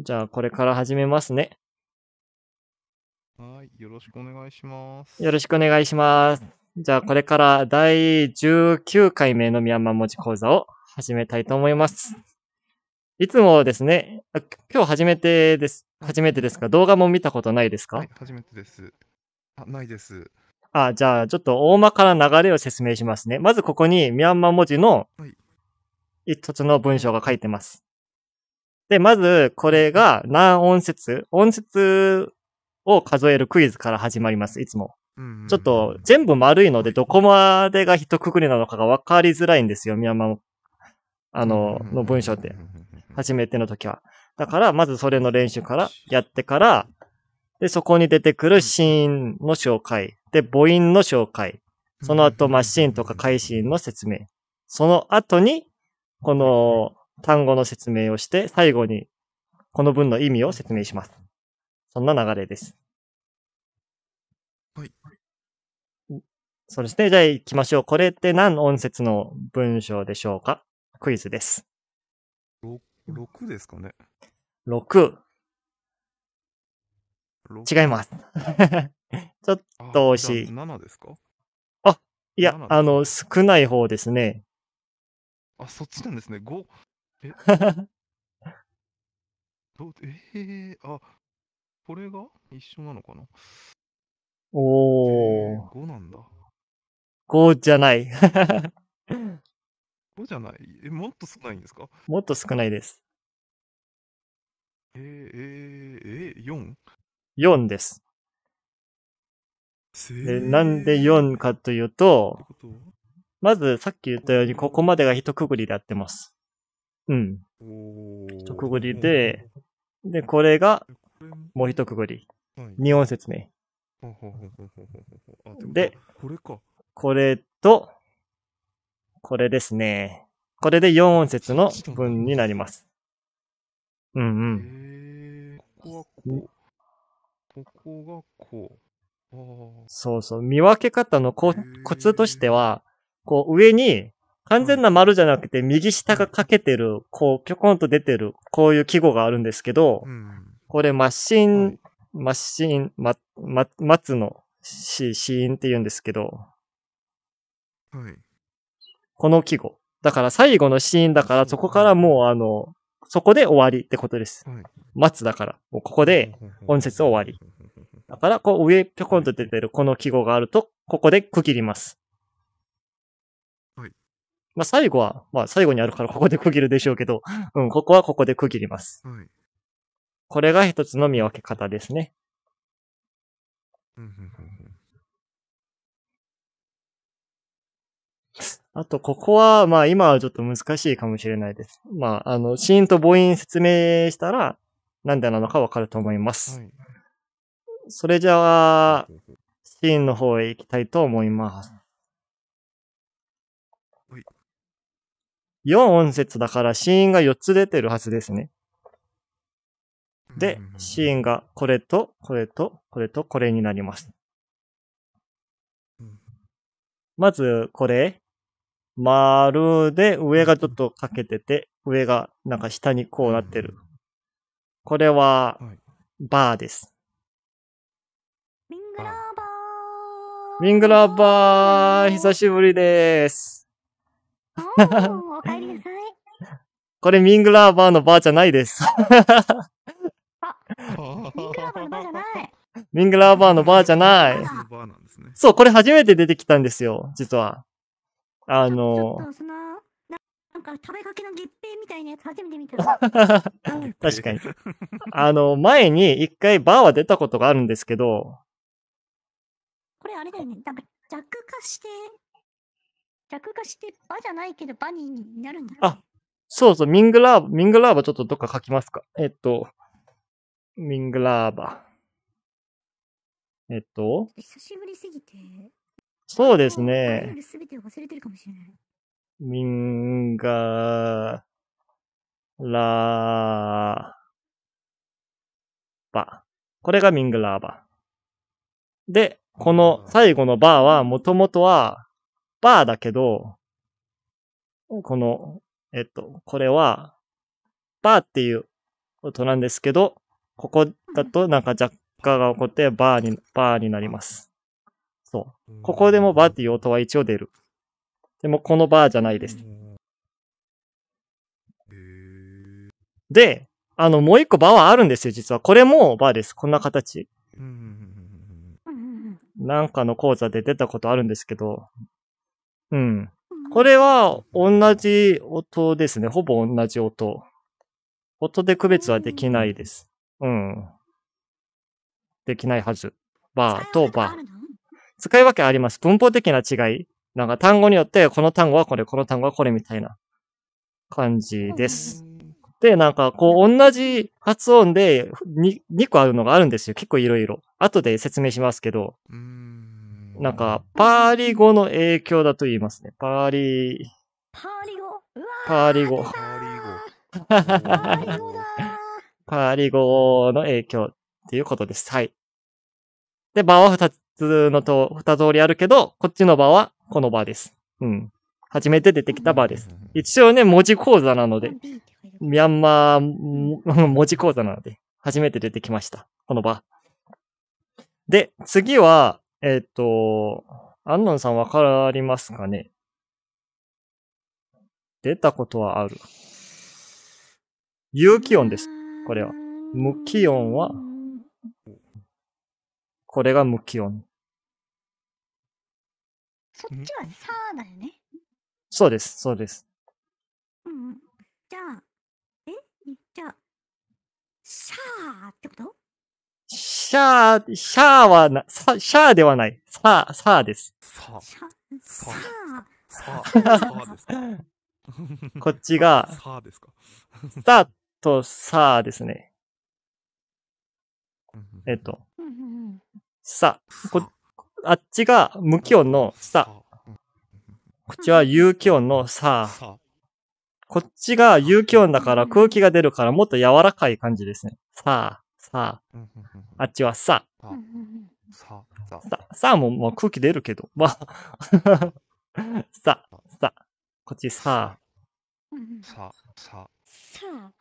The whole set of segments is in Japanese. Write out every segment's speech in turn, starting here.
じゃあ、これから始めますね。はい、よろしくお願いします。よろしくお願いします。じゃあ、これから第19回目のミャンマー文字講座を始めたいと思います。いつもですね、今日初めてです。初めてですか動画も見たことないですか、はい、初めてです。あ、ないです。あ、じゃあ、ちょっと大まかな流れを説明しますね。まずここにミャンマー文字の一つの文章が書いてます。で、まず、これが何音節音節を数えるクイズから始まります、いつも。ちょっと、全部丸いので、どこまでが一括りなのかが分かりづらいんですよ、宮間あの、の文章って。初めての時は。だから、まずそれの練習からやってから、で、そこに出てくるシーンの紹介。で、母音の紹介。その後、マシンとか会心の説明。その後に、この、単語の説明をして、最後にこの文の意味を説明します。そんな流れです。はい。そうですね。じゃあ行きましょう。これって何音節の文章でしょうかクイズです。6ですかね。6。違います。ちょっと惜しい。7ですかあ、いや、あの、少ない方ですね。あ、そっちなんですね。5、え どうえー、あ、これが一緒なのかなおー。5なんだ。5じゃない。5 じゃないえ、もっと少ないんですかもっと少ないです。えー、えー、えー、4?4 4です。でなんで4かというと、まずさっき言ったように、ここまでが一括りでやってます。うん。一括りで、で、これが、もう一括り。二音説明。で、これか。これと、これですね。これで四音節の文になります。うんうん。ここはこう。ここがこう。そうそう。見分け方のコツとしては、こう上に完全な丸じゃなくて、右下が欠けてる、こう、ぴょこんと出てる、こういう記号があるんですけど、うん、これ、マッシン、マッシン、ま、ま、松のシシーンって言うんですけど、はい。この記号。だから最後のシーンだから、そこからもうあの、そこで終わりってことです。はい、松だから、もうここで音節終わり。だから、こう上ぴょこんと出てるこの記号があると、ここで区切ります。まあ、最後は、まあ、最後にあるからここで区切るでしょうけど、うん、ここはここで区切ります。はい、これが一つの見分け方ですね。あと、ここは、まあ、今はちょっと難しいかもしれないです。まあ、あの、シーンと母音説明したら、なんでなのかわかると思います。はい、それじゃあ、シーンの方へ行きたいと思います。4音節だから子音が4つ出てるはずですね。で、子音がこれと、これと、これと、これになります。まず、これ。まるで、上がちょっとかけてて、上がなんか下にこうなってる。これは、バーです。ミングラーバー久しぶりです。おかえりなさい。これミングラーバーのバーじゃないです。ミングラーバーのバーじゃない。ミングラーーーババのじゃない。そう、これ初めて出てきたんですよ、実は。あのなんか食べかけの月餅みたいなやつ初めて見た。確かに。あの、前に一回バーは出たことがあるんですけど。これあれだよね。なんか弱化して着化してバじゃないけどバニーになるんだ、あ、そうそう、ミングラーバ、ミングラーバちょっとどっか書きますか。えっと、ミングラーバ。えっと。久しぶりすぎて。そうですね。すべてを忘れてるかもしれない。ミンガーラーバ。これがミングラーバ。で、この最後のバーはもともとはバーだけど、この、えっと、これは、バーっていう音なんですけど、ここだとなんか若干が起こってバーに、バーになります。そう。ここでもバーっていう音は一応出る。でもこのバーじゃないです。で、あの、もう一個バーはあるんですよ、実は。これもバーです。こんな形。なんかの講座で出たことあるんですけど、うん。これは同じ音ですね。ほぼ同じ音。音で区別はできないです。うん。できないはず。バーとバー。使い分けあります。文法的な違い。なんか単語によって、この単語はこれ、この単語はこれみたいな感じです。で、なんか、こう、同じ発音で 2, 2個あるのがあるんですよ。結構いろいろ。後で説明しますけど。なんか、パーリ語の影響だと言いますね。パーリー。パーリ語パーリ語。パーリ語。パーリ語の影響っていうことです。はい。で、場は二つのと、二通りあるけど、こっちの場はこの場です。うん。初めて出てきた場です。一応ね、文字講座なので、ミャンマー 文字講座なので、初めて出てきました。この場。で、次は、えっ、ー、と、アンノンさんわかりますかね出たことはある。有機音です。これは。無機音は、これが無機音。そっちはさーだよね。そうです、そうです。うん。じゃあ、えじゃあ、さーってことシャー、シャーはな、さ、シャーではない。さー、さーです。さー。さー。さーですか。こっちが、さーですか。スターとさーですね。えっと、さこ、あっちが無気音のさこっちは有気音のさこっちが有気音だから空気が出るからもっと柔らかい感じですね。さあ。さあ、あっちはさ、さ、さ、さあさももう空気出るけど、まあ、さ、さ、こっちさ、さ、さ、さ、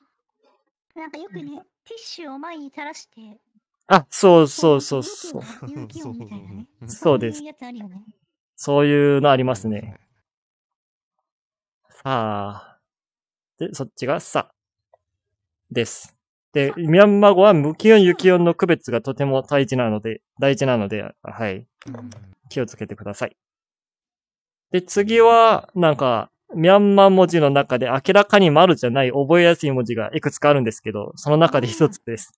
なんかよくね、ティッシュを前に垂らして、あ、そうそうそうそう。そうです。そういうのありますね。さあ、で、そっちがさ、です。で、ミャンマー語は無気温、雪温の区別がとても大事なので、大事なので、はい。気をつけてください。で、次は、なんか、ミャンマー文字の中で明らかに丸じゃない覚えやすい文字がいくつかあるんですけど、その中で一つです。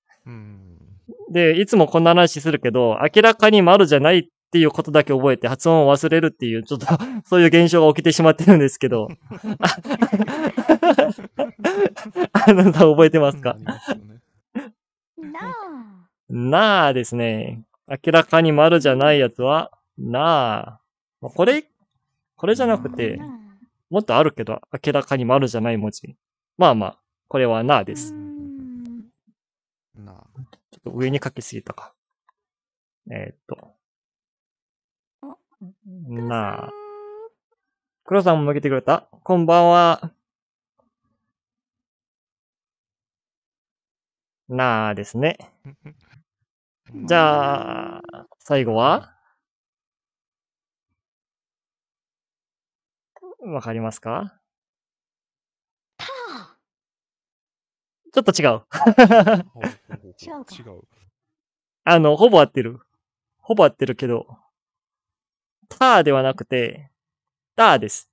で、いつもこんな話するけど、明らかに丸じゃないっていうことだけ覚えて発音を忘れるっていう、ちょっと そういう現象が起きてしまってるんですけど。あなた覚えてますかなあですね。明らかに丸じゃないやつは、なあ。これ、これじゃなくて、もっとあるけど、明らかに丸じゃない文字。まあまあ、これはなあです。なあ。ちょっと上に書きすぎたか。えー、っと。なあ。黒さんも向けてくれたこんばんは。なあですね。じゃあ、最後はわかりますかちょっと違う。違うあの、ほぼ合ってる。ほぼ合ってるけど、たーではなくて、たーです。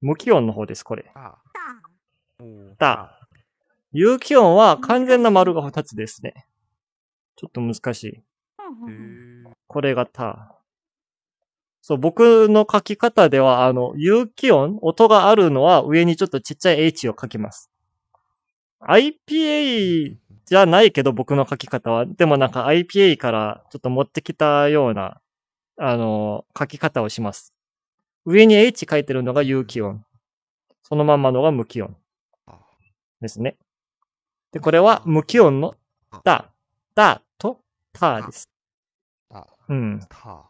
無気温の方です、これ。たー。有機音は完全な丸が二つですね。ちょっと難しい。これがタ。そう、僕の書き方では、あの、有機音、音があるのは上にちょっとちっちゃい H を書きます。IPA じゃないけど、僕の書き方は。でもなんか IPA からちょっと持ってきたような、あの、書き方をします。上に H 書いてるのが有機音。そのままのが無機音。ですね。で、これは無機音の、だ、だターです。タうん。ター。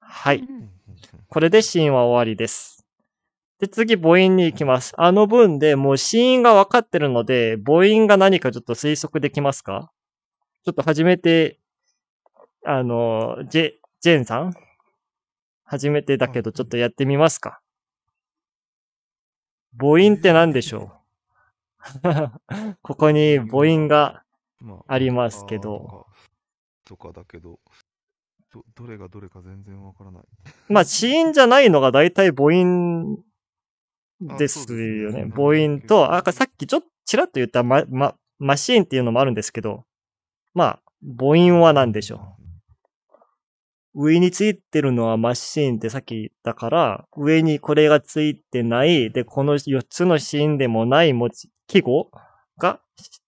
はい。これでシーンは終わりです。で、次、母音に行きます。あの文でもう死因が分かってるので、母音が何かちょっと推測できますかちょっと初めて、あの、ジェ、ジェンさん初めてだけど、ちょっとやってみますか、母音って何でしょう ここに母音がありますけど。とかだけど、ど、どれがどれか全然わからない。まあ、死因じゃないのが大体母音ですよね。ね母音と、あ、さっきちょっとちらっと言ったま、ま、マシーンっていうのもあるんですけど、まあ、母音は何でしょう。上についてるのはマシーンってさっき言ったから、上にこれがついてない、で、この4つのシーンでもない文字、記号が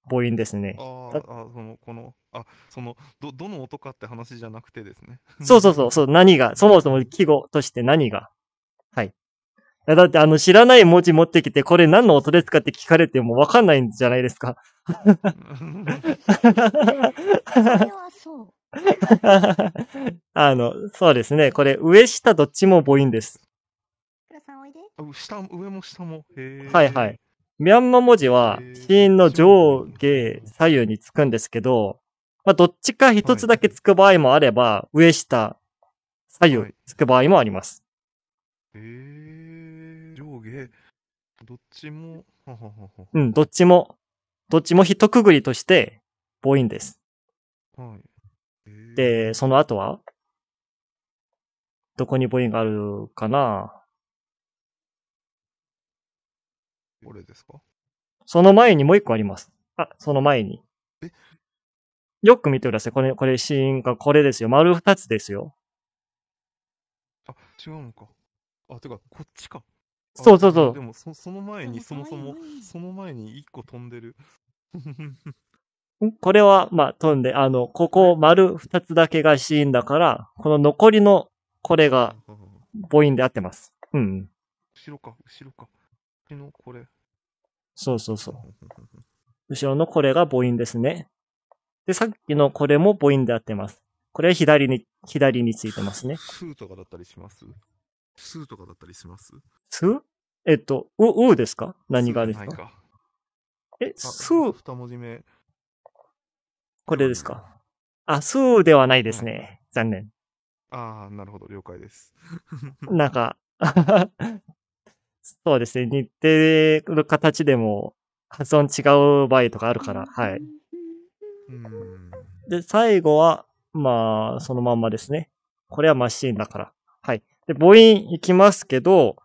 母音ですね。ああ、その、この、あ、その、ど、どの音かって話じゃなくてですね。そうそうそう、そう、何が、そもそも季語として何が。はい。だって、あの、知らない文字持ってきて、これ何の音ですかって聞かれてもわかんないんじゃないですか。そ あの、そうですね。これ、上下どっちも母音です。下、上も下も。はいはい。ミャンマ文字はシーンの上下左右につくんですけど、まあ、どっちか一つだけつく場合もあれば、はい、上下左右つく場合もあります。えー、上下、どっちも、うん、どっちも、どっちも一括りとして母音です。はい。えー、で、その後はどこに母音があるかなこれですかその前にもう一個あります。あ、その前に。えよく見てください。これ、これ、シーンがこれですよ。丸二つですよ。あ、違うのか。あ、てか、こっちか。そうそうそう。でもそ、その前に、そもそも、その前に一個飛んでる。これは、まあ、飛んで、あの、ここ、丸二つだけがシーンだから、この残りの、これが、母音で合ってます。うん。後ろか、後ろか。のこれ。そうそうそう。後ろのこれが母音ですね。で、さっきのこれも母音であってます。これは左に、左についてますね。数とかだったりしますーとかだったりしますーえっと、う、うですか何がですかえ、ー二文字目。これですかあ、うではないですね。はい、残念。ああ、なるほど、了解です。なんか、そうですね。似てる形でも発音違う場合とかあるから、はい。で、最後は、まあ、そのまんまですね。これはマシーンだから。はい。で、母音いきますけど、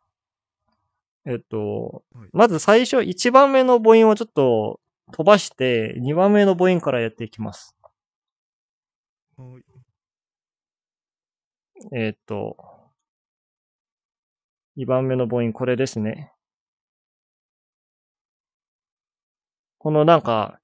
えっと、まず最初1番目の母音をちょっと飛ばして、2番目の母音からやっていきます。はい、えっと、2番目の母音、これですね。このなんか、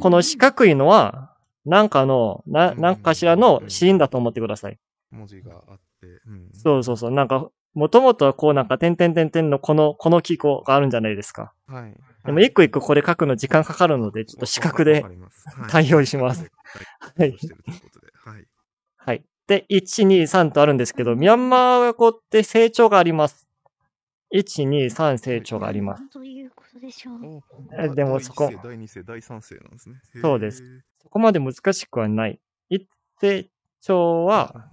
この四角いのは、なんかの、な、なんかしらのシーンだと思ってください。文字があって。そうそうそう。なんか、もともとはこうなんか、点点点点のこの、この記号があるんじゃないですか。はい。でも一個一個これ書くの時間かかるので、ちょっと四角で対応します。はい。はい。で、1、2、3とあるんですけど、ミャンマー語って成長があります。1、2、3成長があります。ということでしょう。でもそこ。第2世、第3世なんですね。そうです。そこまで難しくはない。一成長は、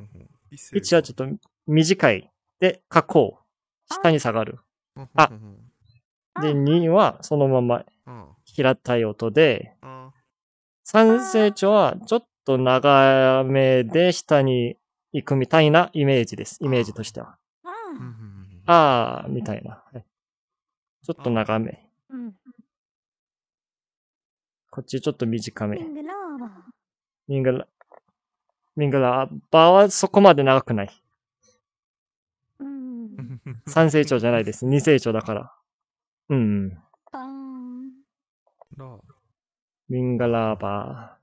1はちょっと短い。で、下降。下に下がる。あ。で、2はそのまま平たい音で、3成長はちょっと長めで下に行くみたいなイメージです。イメージとしては。ああ、みたいな。ちょっと長め。こっちちょっと短め。ミングラ、ミングラバーはそこまで長くない。三成長じゃないです。二成長だから。うん。ミンガラーバー。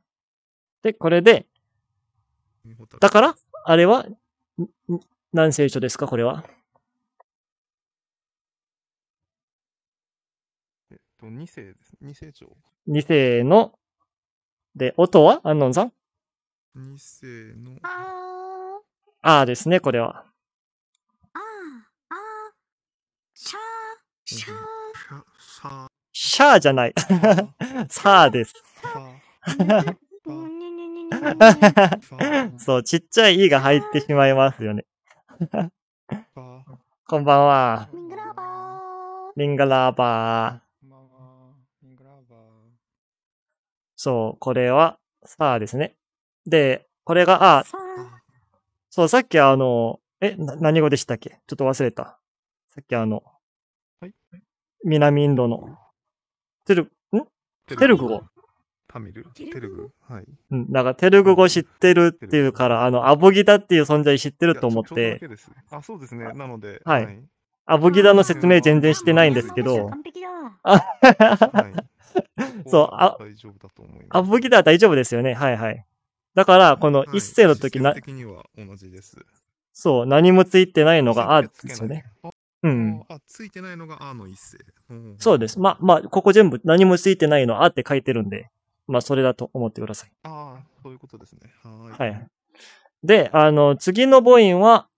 で、これで、だから、あれは、何聖書ですか、これは。えっと、2世です。2世世の、で、音は安納さん ?2 世の。あー。あですね、これは。あー、あー、しゃー、しゃー。しゃーじゃない。さあです。そう、ちっちゃい E が入ってしまいますよね。こんばんは。リングラーバー。そう、これは、さあですね。で、これが、あ、そう、さっきあの、え、な、何語でしたっけちょっと忘れた。さっきあの、はい、南インドの、テル、んテルグ語。タミル、テルグ。はい。うん、だからテルグ語知ってるっていうから、あの、アボギダっていう存在知ってると思って。あ、そうですね。なので、はい。アボギダの説明全然してないんですけど。完璧だ。そう、あ、大丈夫だと思います。アボギダは大丈夫ですよね。はいはい。だから、この一世の時な、はそう、何もついてないのが、あですよね。うん。あ、ついてないのが、ーの一世、そうです。まあ、まあ、ここ全部何もついてないの、ーって書いてるんで。まあ、それだと思ってください。ああ、そういうことですね。はい。はい。で、あの、次の母音は、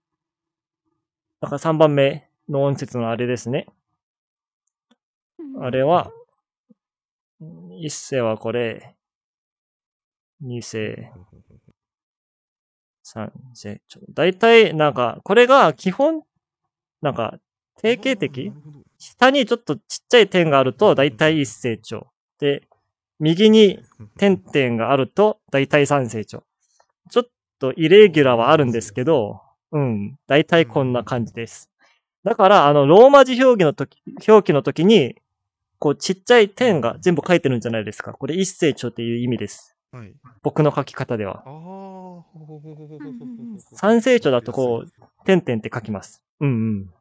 だから3番目の音節のあれですね。あれは、一世はこれ、二世、三世、ちょ大体、なんか、これが基本、なんか、定型的下にちょっとちっちゃい点があると、大体一世長。で、右に点々があると大体三成長。ちょっとイレギュラーはあるんですけど、うん、大体こんな感じです。だから、あの、ローマ字表記の時、表記の時に、こう、ちっちゃい点が全部書いてるんじゃないですか。これ一成長っていう意味です。はい、僕の書き方では。三成長だとこう、点々って書きます。うんうん。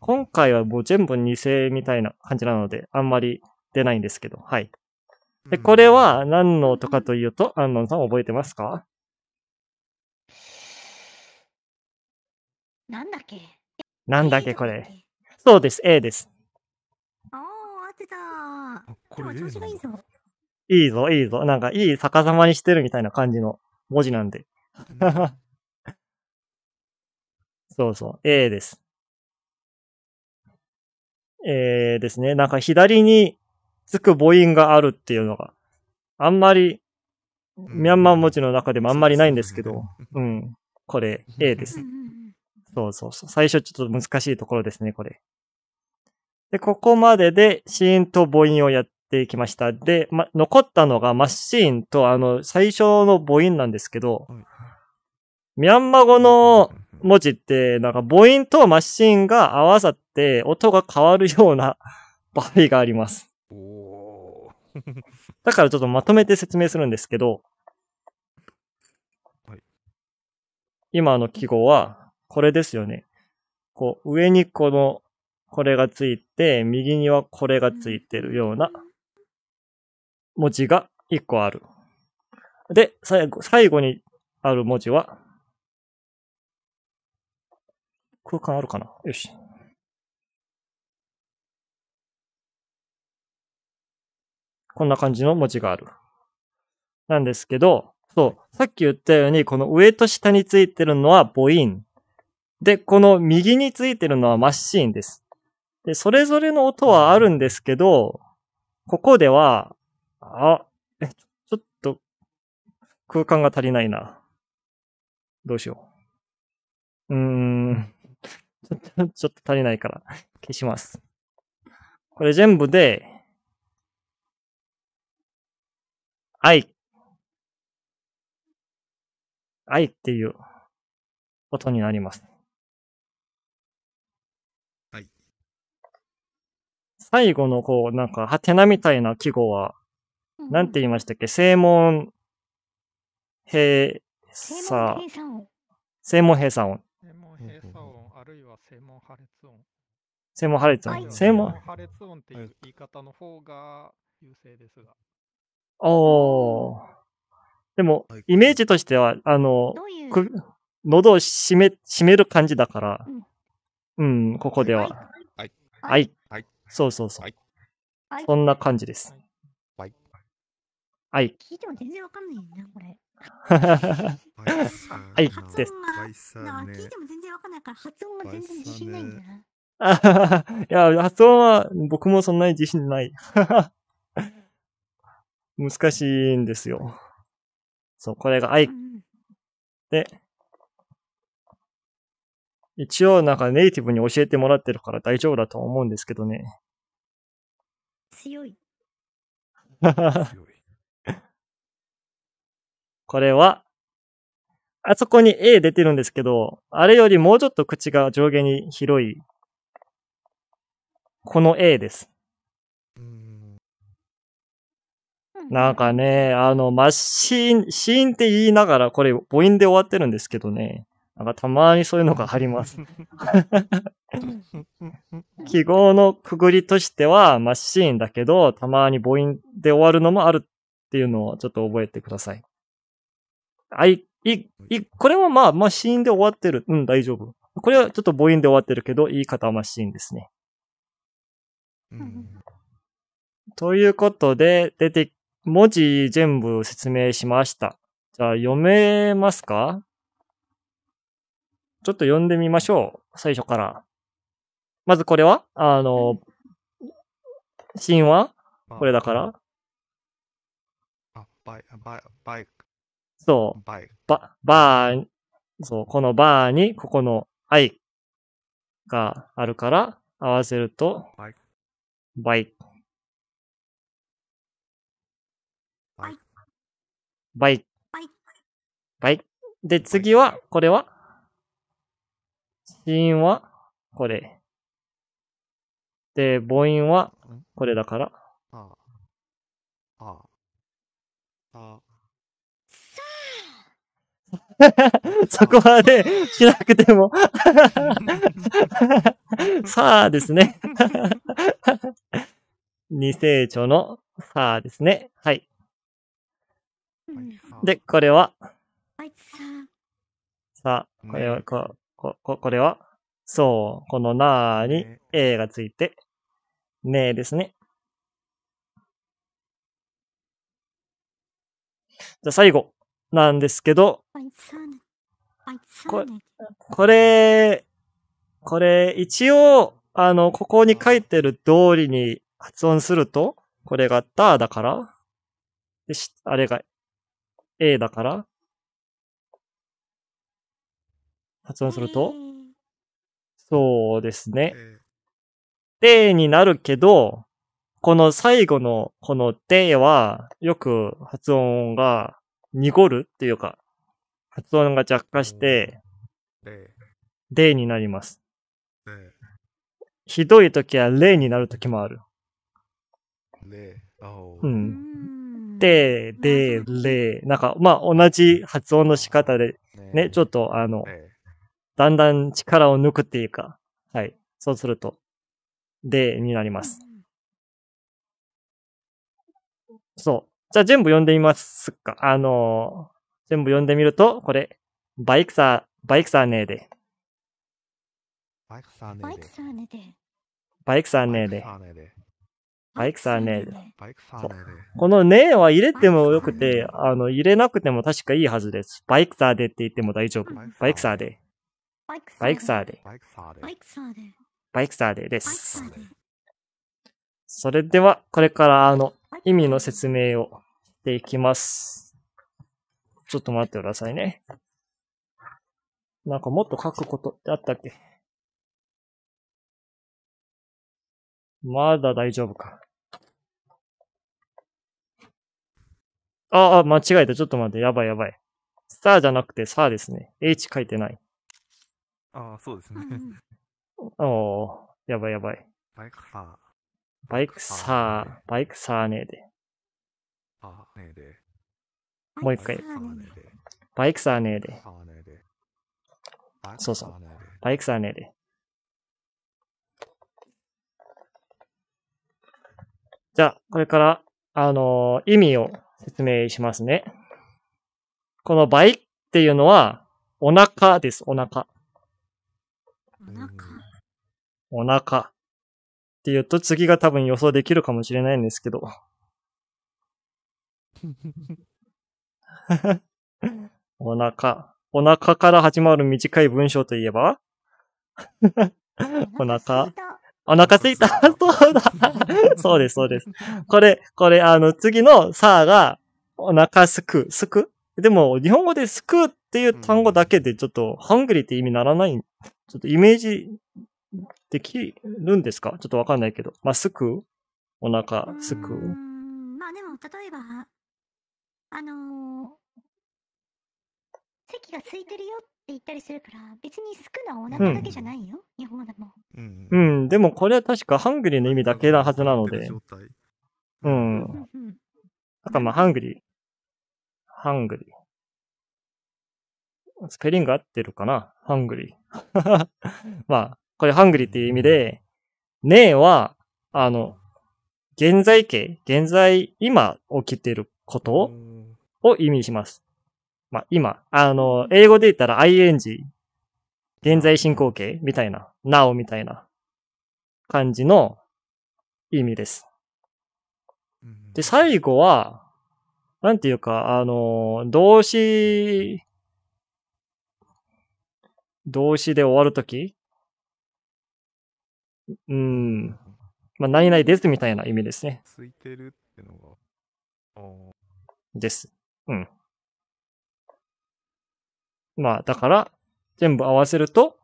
今回はもう全部二偽みたいな感じなので、あんまりっないんですけど、はい。で、これは何の音かというと、アンノンさん覚えてますかなんだっけなんだっけこれ。そうです、A です。ああ、合ってたこれ調子がいいぞ。いいぞ、いいぞ。なんか、いい逆さまにしてるみたいな感じの文字なんで。そうそう、A です。えー、ですね。なんか左につく母音があるっていうのが、あんまり、ミャンマー文字の中でもあんまりないんですけど、うん。これ、A です。そうそうそう。最初ちょっと難しいところですね、これ。で、ここまでで、シーンと母音をやっていきました。で、ま、残ったのが、マッシーンと、あの、最初の母音なんですけど、ミャンマー語の文字って、なんか母音とマッシーンが合わさって音が変わるような場合があります。おだからちょっとまとめて説明するんですけど、はい、今の記号は、これですよね。こう、上にこの、これがついて、右にはこれがついてるような文字が1個ある。で、最後、最後にある文字は、空間あるかなよし。こんな感じの文字がある。なんですけど、そう、さっき言ったように、この上と下についてるのは母音。で、この右についてるのはマシーンです。で、それぞれの音はあるんですけど、ここでは、あ、え、ちょっと、空間が足りないな。どうしよう。うーん。ちょっと足りないから、消します。これ全部で愛。愛っていうことになります。はい。最後のこう、なんか、はてなみたいな記号は、なんて言いましたっけ正門閉さ、正門閉鎖音。正門閉鎖音、あるいは正門破裂音。正門破裂音。正門破裂音っていう言い方の方が優勢ですが。おー。でも、イメージとしては、あの、喉を締め、締める感じだから、うん、うん、ここでは。はい。はい。はい、そうそうそう。はい、そんな感じです。はい。はい。聞いても全然わかんないだ、これ。はい、です。聞いても全然わかんないから、発音は全然自信ないんだな。いや、発音は僕もそんなに自信ない。難しいんですよ。そう、これが愛。で、一応なんかネイティブに教えてもらってるから大丈夫だと思うんですけどね。強い。これは、あそこに A 出てるんですけど、あれよりもうちょっと口が上下に広い、この A です。なんかね、あの、まあ、シーン、シーンって言いながら、これ母音で終わってるんですけどね。なんかたまにそういうのがあります。記号のくぐりとしては、まあ、シーンだけど、たまに母音で終わるのもあるっていうのをちょっと覚えてください。あい、い、い、これはまあ、まあ、シーンで終わってる。うん、大丈夫。これはちょっと母音で終わってるけど、言い方はまあ、シーンですね。うんということで、出て文字全部説明しました。じゃあ読めますかちょっと読んでみましょう。最初から。まずこれはあの、神話これだからあ、バイ、バイ、バイ。そう。バイ。バ、バー、そう、このバーに、ここの愛があるから、合わせると、バイ。バイ。倍。倍。倍。で、次は、これは子音は、これ。で、母音は、これだから。ああ。ああ。そこまでしなくても さあですね 二聖書のさあですね。はい。で、これは、さあ、これは、こ、こ、これは、そう、このなーに A がついて、ねーですね。じゃあ最後なんですけど、これ、これ、これ一応、あの、ここに書いてる通りに発音すると、これがただから、あれが A だから、発音すると、そうですね。でになるけど、この最後のこのでは、よく発音が濁るっていうか、発音が弱化して、でになります。ひどい時は例になる時もある。ねえ。うん。て、で、れ、なんか、まあ、同じ発音の仕方で、ね、ちょっと、あの、だんだん力を抜くっていうか、はい。そうすると、で、になります。そう。じゃあ全部読んでみますか。あの全部読んでみると、これ、バイクサー、バイクサーねーで。バイクサーねーで。バイクサーねーで。バイクサーネーバイクサーネーこのネーは入れてもよくて、あの、入れなくても確かいいはずです。バイクサーでって言っても大丈夫。バイクサーで。バイクサーで。バイクサーで。バイクサーで。バイクサーでです。それでは、これからあの、意味の説明をしていきます。ちょっと待ってくださいね。なんかもっと書くことってあったっけまだ大丈夫か。ああ、間違えた。ちょっと待って。やばいやばい。スターじゃなくて、サーですね。H 書いてない。ああ、そうですね。おお、やばいやばい。バイクサー。バイクサー、バイクサーねーで。あーねーで。もう一回。バイクサーねーで。そうそう。バイクサーねーで。じゃあ、これから、あのー、意味を説明しますね。この倍っていうのは、お腹です、お腹。お腹お腹。って言うと次が多分予想できるかもしれないんですけど。お腹。お腹から始まる短い文章といえばお腹。お腹すいたそうだそうです、そうです。これ、これ、あの、次のさあが、お腹すく、すくでも、日本語ですくっていう単語だけで、ちょっと、ハングリーって意味ならない、ちょっとイメージできるんですかちょっとわかんないけど。まあ、すくお腹、すくうん。まあでも、例えば、あのー、席が空いてるよっって言ったりするから、別に好くのはお腹だけじゃないよ、うん、日本でも。うん、うん、でもこれは確かハングリーの意味だけなはずなので。うん。だからまあ、ハングリー。ハングリー。スペリング合ってるかなハングリー。まあ、これハングリーっていう意味で、ねえは、あの、現在形、現在、今起きてることを意味します。まあ、今、あの、英語で言ったら ing、現在進行形みたいな、now みたいな感じの意味です。で、最後は、なんていうか、あの、動詞、動詞で終わるときうん。まあ、何々ですみたいな意味ですね。ついてるってのが。です。うん。まあ、だから、全部合わせると、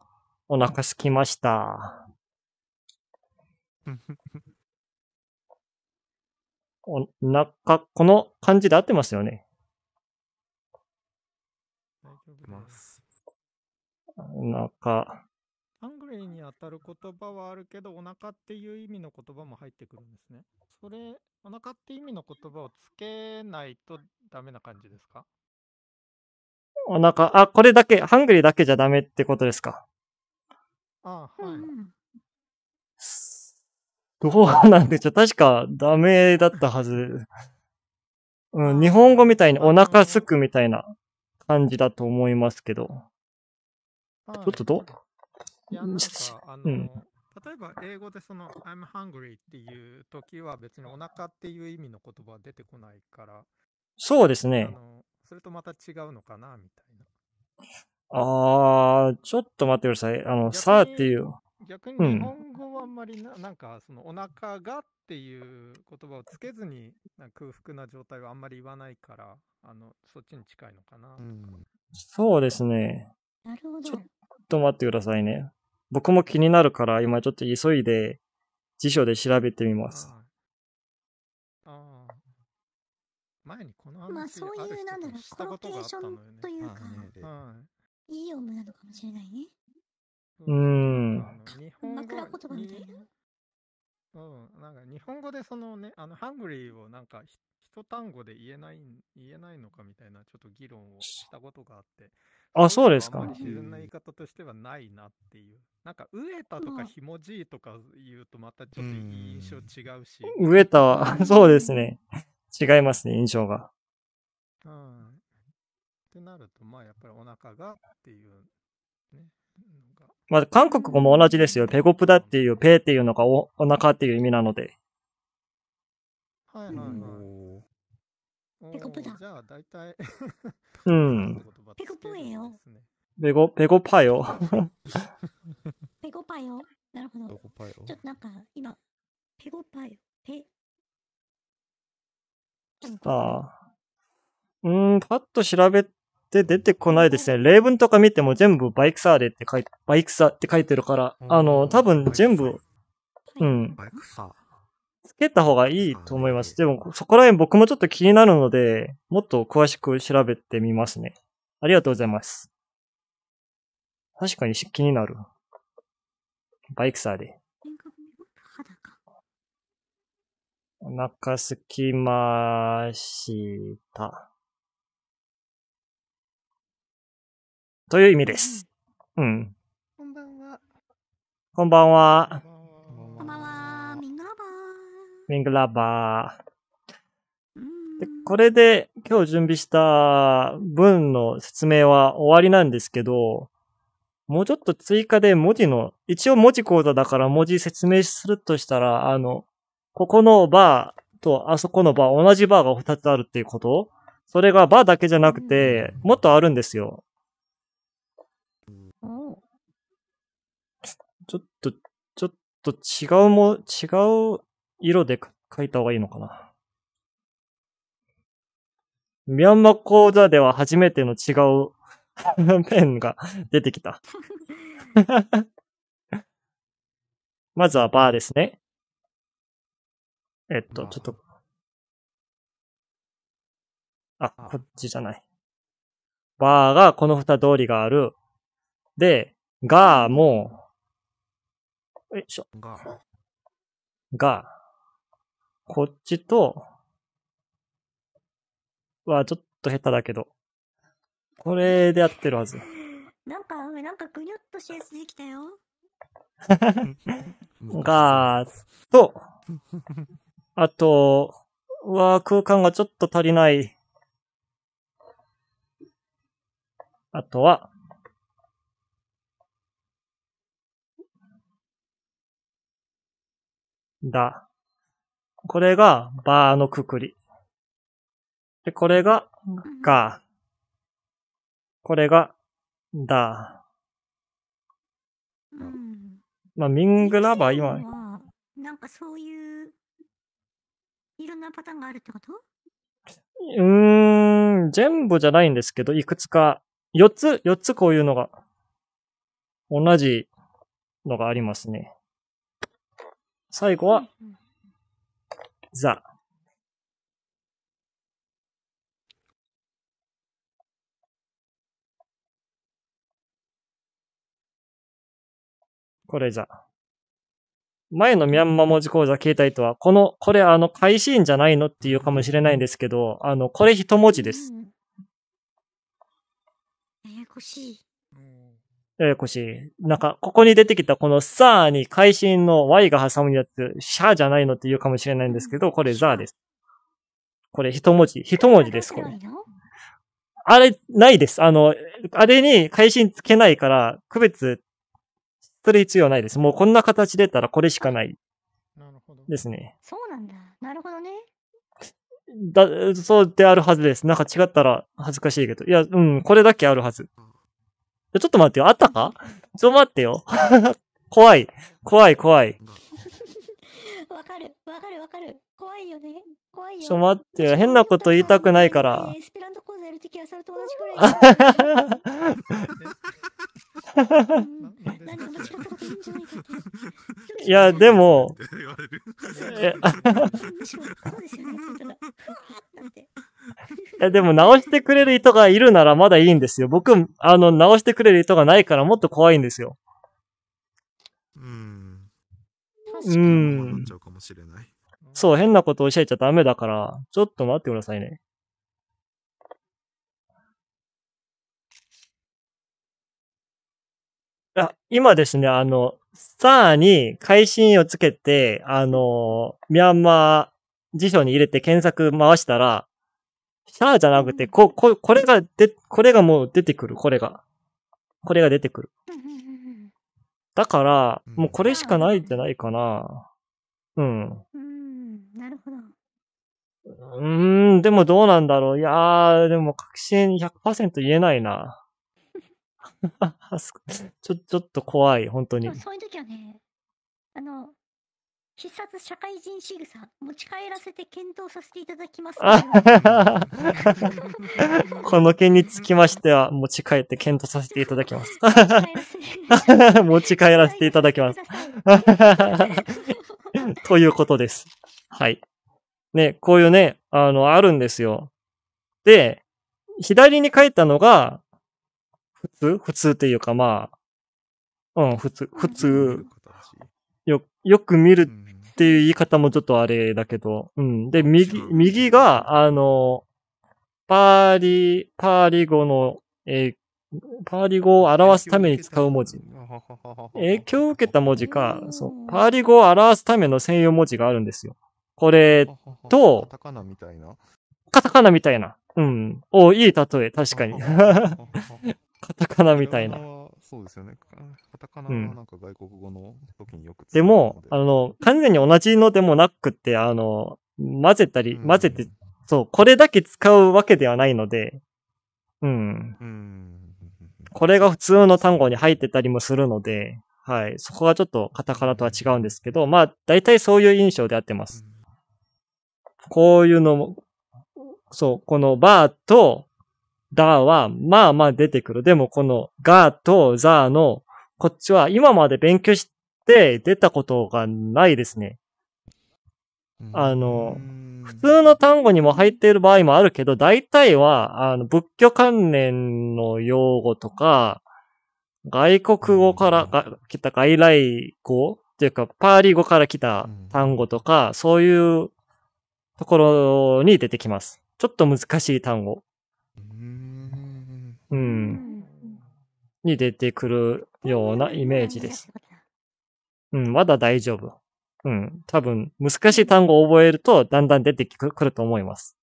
お腹すきました。お腹、この感じで合ってますよね。大丈夫です。お腹。ハングリーに当たる言葉はあるけど、お腹っていう意味の言葉も入ってくるんですね。それ、お腹って意味の言葉をつけないとダメな感じですかお腹、あ、これだけ、ハングリーだけじゃダメってことですかああ、はい。どうなんでしょう確かダメだったはず。うん、日本語みたいにお腹すくみたいな感じだと思いますけど。ちょっとどういや、なんか、あの、うん例えば英語でその I'm hungry っていう時は別にお腹っていう意味の言葉は出てこないからそうですね。それとまた違うのかなみたいな。あー、ちょっと待ってください。あの、さあっていう。逆に日本語はあんまりな、うん、なんかそのお腹がっていう言葉をつけずに空腹な状態はあんまり言わないからあのそっちに近いのかな、うん、そうですねなるほどちょっと待ってくださいね僕も気になるから今ちょっと急いで辞書で調べてみます前にこの話まあそういうなんだろう、コロケーションというか、いい読むなのかもしれないね。うん。枕言葉みたいな。うん、なんか日本語でそのね、あの、ハングリーをなんか一単語で言えない、言えないのかみたいなちょっと議論をしたことがあって。あ、そうですか。自然な言い方としてはないなっていう。なんか、飢えたとかひもじいとか言うとまたちょっと印象違うし。飢えたは、そうですね。違いますね、印象が。うん。ってなると、まあやっぱりお腹がっていう、ね。まあ韓国語も同じですよ。ペゴプだっていう、ペーっていうのがおお腹っていう意味なので。はいはいはい。ペコプだ。じゃあ大体うん。ペコプえよ。ペゴ、ペゴパよ。ペゴパよ。なるほど。ちょっとなんか今、ペゴパよ。ああ。うん、パッと調べて出てこないですね。例文とか見ても全部バイクサーでって書いて、バイクサーって書いてるから、あの、多分全部、うん。バイクサーつけた方がいいと思います。でも、そこら辺僕もちょっと気になるので、もっと詳しく調べてみますね。ありがとうございます。確かに気になる。バイクサーで。お腹すきました。という意味です。うん。こんばんは。こんばんは。こんばんは。ミングラバー。ミングラバー。で、これで今日準備した文の説明は終わりなんですけど、もうちょっと追加で文字の、一応文字講座だから文字説明するとしたら、あの、ここのバーとあそこのバー、同じバーが二つあるっていうことそれがバーだけじゃなくて、もっとあるんですよ。ちょっと、ちょっと違うも、違う色で書いた方がいいのかな。ミャンマー講座では初めての違う ペンが出てきた まずはバーですね。えっと、ちょっと。あ、こっちじゃない。バーがこの二通りがある。で、がも、よいしょ。が、こっちと、はちょっと下手だけど、これでやってるはず。なんか、なんかぐにょっとしやすできたよ。がーと、あと、は空間がちょっと足りない。あとは、だ。これがバーのくくり。で、これがが。これがだ。まあ、ミングラバー今。なんかそういういろんなパターンがあるってことうーん、全部じゃないんですけど、いくつか、4つ、4つこういうのが、同じのがありますね。最後は、ザ。これザ。前のミャンマー文字講座携帯とは、この、これあの、会心じゃないのっていうかもしれないんですけど、あの、これ一文字です。ややこしい。ややこしい。なんか、ここに出てきたこのさーに会心の y が挟むやつ、シャーじゃないのって言うかもしれないんですけど、これザーです。これ一文字、一文字です、これ。あれ、ないです。あの、あれに会心つけないから、区別それ必要ないです。もうこんな形出たらこれしかない。なるほど。ですね。そうなんだ。なるほどね。だ、そうであるはずです。なんか違ったら恥ずかしいけど。いや、うん、これだけあるはず。ちょっと待ってよ。あったかちょっと待ってよ。怖い。怖い、怖い。わかる、わかる、わかる。怖いよね。怖いよ。ちょっと待ってよ。変なこと言いたくないから。的アサルと同じくらい。いや、でも、いや、でも直してくれる人がいるならまだいいんですよ。僕、あの、直してくれる人がないからもっと怖いんですよ。うん。うん。そう、変なこと教えちゃダメだから、ちょっと待ってくださいね。あ今ですね、あの、さらに会心をつけて、あの、ミャンマー辞書に入れて検索回したら、さあじゃなくて、こ、こ、これがで、これがもう出てくる、これが。これが出てくる。だから、もうこれしかないんじゃないかな。うん。うん、なるほど。うーん、でもどうなんだろう。いやー、でも確信100%言えないな。ちょ、ちょっと怖い、本当に。そういう時はね、あの、必殺社会人仕草持ち帰らせて検討させていただきます、この件につきましては、持ち帰って検討させていただきます。持ち帰らせて いただきます。ということです。はい。ね、こういうね、あの、あるんですよ。で、左に書いたのが、普通普通っていうかまあ、うん、普通、普通、よ、よく見るっていう言い方もちょっとあれだけど、うん。で、右、右が、あの、パーリ、パーリ語の、えパーリ語を表すために使う文字。影響を受けた文字か、そう、パーリ語を表すための専用文字があるんですよ。これと、カタカナみたいなカタカナみたいな。うん。おいい例え、確かに。カタカナみたいな。そうですよね。カタカナはなんか外国語の時によく、うん、でも、あの、完全に同じのでもなくって、あの、混ぜたり、混ぜて、うん、そう、これだけ使うわけではないので、うん。うん、これが普通の単語に入ってたりもするので、はい。そこがちょっとカタカナとは違うんですけど、まあ、大体そういう印象であってます。こういうのも、そう、このバーと、だは、まあまあ出てくる。でもこのがとざの、こっちは今まで勉強して出たことがないですね。あの、普通の単語にも入っている場合もあるけど、大体は、あの、仏教関連の用語とか、外国語から来た外来語っていうか、パーリー語から来た単語とか、そういうところに出てきます。ちょっと難しい単語。うん、に出てくるようなイメージです。うん、まだ大丈夫。うん、多分、難しい単語を覚えると、だんだん出てくると思います。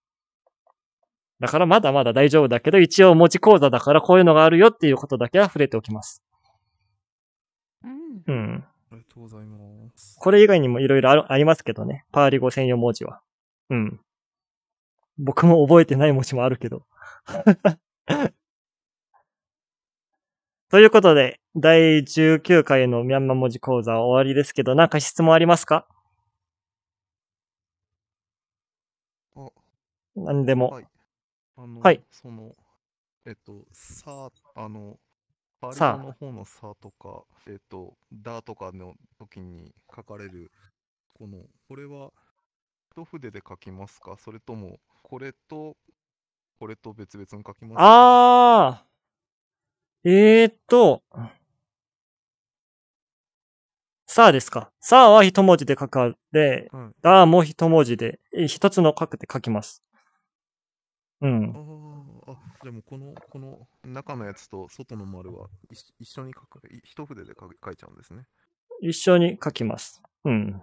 だからまだまだ大丈夫だけど、一応文字講座だからこういうのがあるよっていうことだけは触れておきます。うん。ありがとうございます。これ以外にもいろいろありますけどね。パーリ語専用文字は。うん。僕も覚えてない文字もあるけど。ということで、第19回のミャンマー文字講座は終わりですけど、なんか質問ありますかあ何でも。はい。あの、はい、その、えっと、さあ、あの、さあ、の方のさとか、えっと、だとかの時に書かれる、この、これは、一筆で書きますかそれとも、これと、これと別々に書きますかああえー、っと、さあですか。さあは一文字で書かれ、うん、ああも一文字で、一つの書くで書きます。うん。あでもこの、この中のやつと外の丸は一緒に書く、一筆で書いちゃうんですね。一緒に書きます。うん。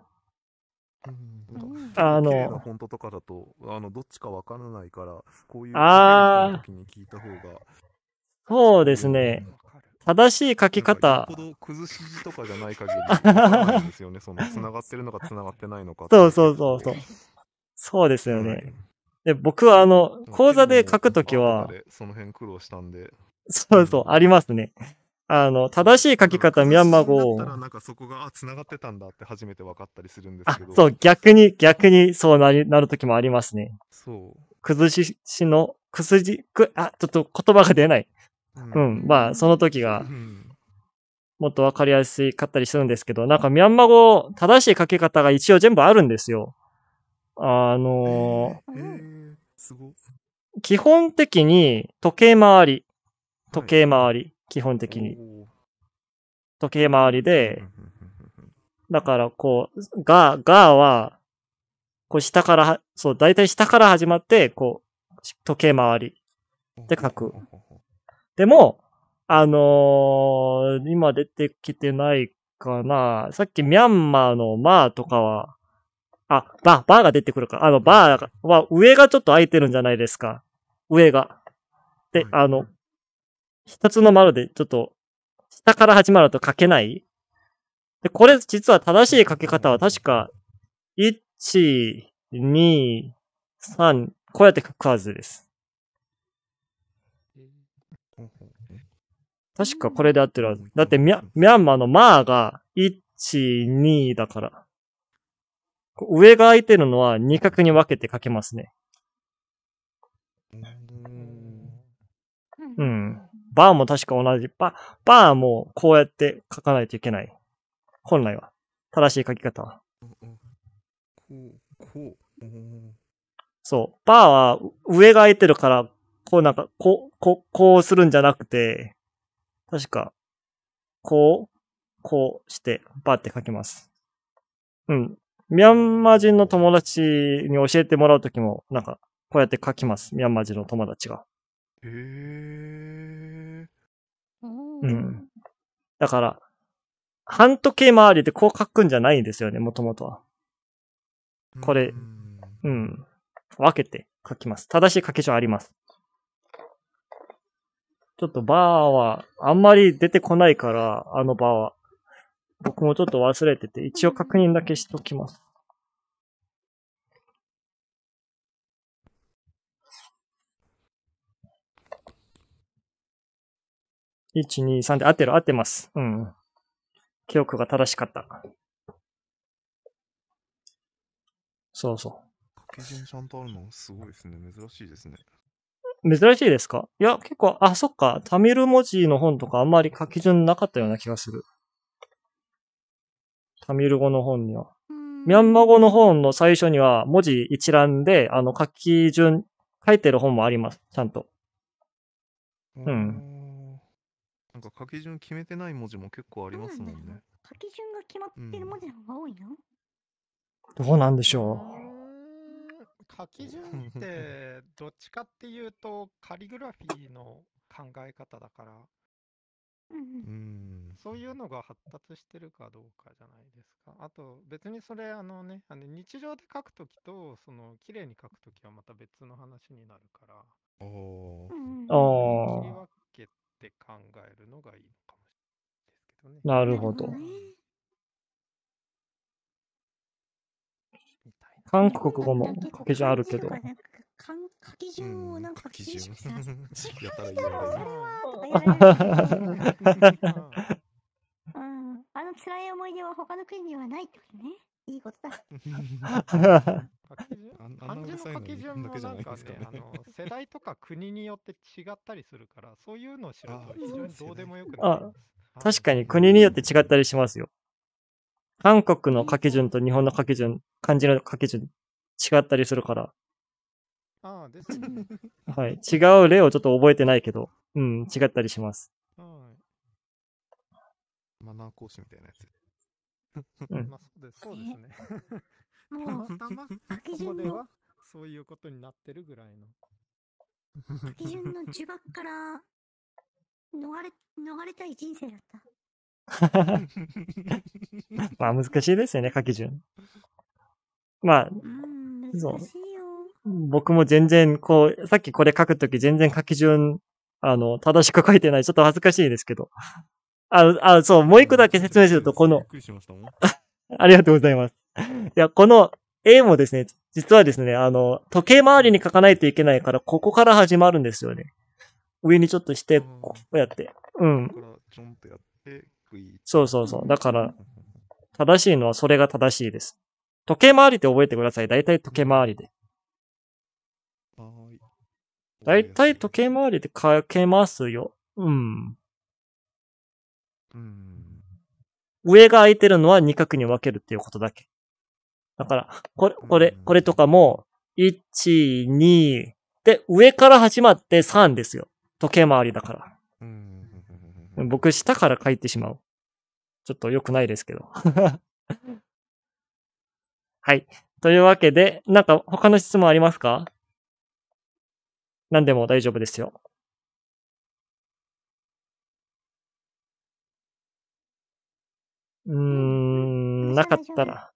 うんあの、本当とかだと、あの、どっちかわからないから、こういう時に聞いた方がそうですね。正しい書き方。ほど崩し字とかじゃない限り、ですよね。その、繋がってるのか繋がってないのか。そうそうそうそう。そうですよね。で、僕はあの、講座で書くときは、その辺苦労したんで。そうそう、ありますね。あの、正しい書き方、ミャンマー語を。なんかそこが、あ、繋がってたんだって初めて分かったりするんですけど。そう、逆に、逆にそうなり、なるときもありますね。そう。崩ししの、くすじ、く、あ、ちょっと言葉が出ない。うん、まあ、その時が、もっとわかりやすいかったりするんですけど、なんかミャンマー語、正しい書き方が一応全部あるんですよ。あのー、基本的に時計回り。時計回り。基本的に。時計回りで、だからこう、が、がは、こう下から、そう、だいたい下から始まって、こう、時計回りで書く。でも、あのー、今出てきてないかな。さっきミャンマーのマーとかは、あ、バー、バーが出てくるか。あの、バーは、上がちょっと空いてるんじゃないですか。上が。で、あの、一つの丸でちょっと、下から始まると書けないで、これ実は正しい書き方は確か、1、2、3、こうやって書くはずです。確かこれで合ってるはず。だってミャ、ミャンマーのマーが1、2だから。上が空いてるのは2角に分けて書けますね。うん。バーも確か同じ。バ、バーもこうやって書かないといけない。本来は。正しい書き方は。そう。バーは上が空いてるから、こうなんか、こう、こう、こうするんじゃなくて、確か、こう、こうして、バーって書きます。うん。ミャンマー人の友達に教えてもらうときも、なんか、こうやって書きます。ミャンマー人の友達が。へー。うん。だから、半時計回りでこう書くんじゃないんですよね、もともとは。これ、うん、分けて書きます。正しい書き順あります。ちょっとバーは、あんまり出てこないから、あのバーは。僕もちょっと忘れてて、一応確認だけしときます。1、2、3で合ってる、合ってます。うん。記憶が正しかった。そうそう。掛けジちゃんとあるのすごいですね。珍しいですね。珍しいですかいや、結構、あ、そっか、タミル文字の本とかあんまり書き順なかったような気がする。タミル語の本には。ミャンマー語の本の最初には文字一覧で、あの、書き順、書いてる本もあります、ちゃんと。うん。なんか書き順決めてない文字も結構ありますもんね。書き順が決まってる文字の方が多いの、うん、どうなんでしょう。書き順って どっちかっていうとカリグラフィーの考え方だからうんそういうのが発達してるかどうかじゃないですか。あと別にそれあのねあの日常で書くときとその綺麗に書くときはまた別の話になるから。おお。切り分けて考えるのがいいのかもしれないですけどね。なるほど。韓国語も書き順あるけど。書き順をなんか記述し た。違うだろ、それは。とか言われる。あの辛い思い出は他の国にはないってことね。いいことだ。漢 字の書き順もなんかね、あの世代とか国によって違ったりするから、そういうのを知ると非常にどうでもよくなる。確かに国によって違ったりしますよ。韓国の書き順と日本の書き順、漢字の書き順、違ったりするから。ああ、ですね。はい。違う例をちょっと覚えてないけど、うん、違ったりします。はい。マナー講師みたいなやつ。うん、まあそうです、そうですね。もう、たま、書き順の。そういうことになってるぐらいの。書き順の呪縛から逃れ、逃れたい人生だった。まあ難しいですよね、書き順。まあ、そう。僕も全然、こう、さっきこれ書くとき全然書き順、あの、正しく書いてない。ちょっと恥ずかしいですけど。あ、あ、そう、もう一個だけ説明すると、この、ありがとうございます。いや、この A もですね、実はですね、あの、時計回りに書かないといけないから、ここから始まるんですよね。上にちょっとして、こうやって。うん。そうそうそう。だから、正しいのはそれが正しいです。時計回りって覚えてください。だいたい時計回りで。だいたい時計回りでかけますよ。うん。うん、上が空いてるのは二角に分けるっていうことだけ。だから、これ、これ、これとかも、1、2、で、上から始まって3ですよ。時計回りだから。僕、下から書いてしまう。ちょっと良くないですけど。はい。というわけで、なんか他の質問ありますか何でも大丈夫ですよ。うーん、なかったら。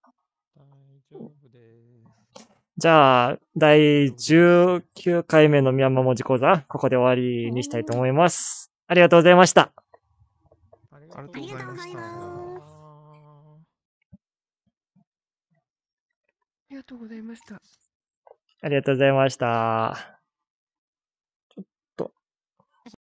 じゃあ、第19回目のミャンマ文字講座、ここで終わりにしたいと思います。ありがとうございました。ありがとうございます。ありがとうございました。ありがとうございました。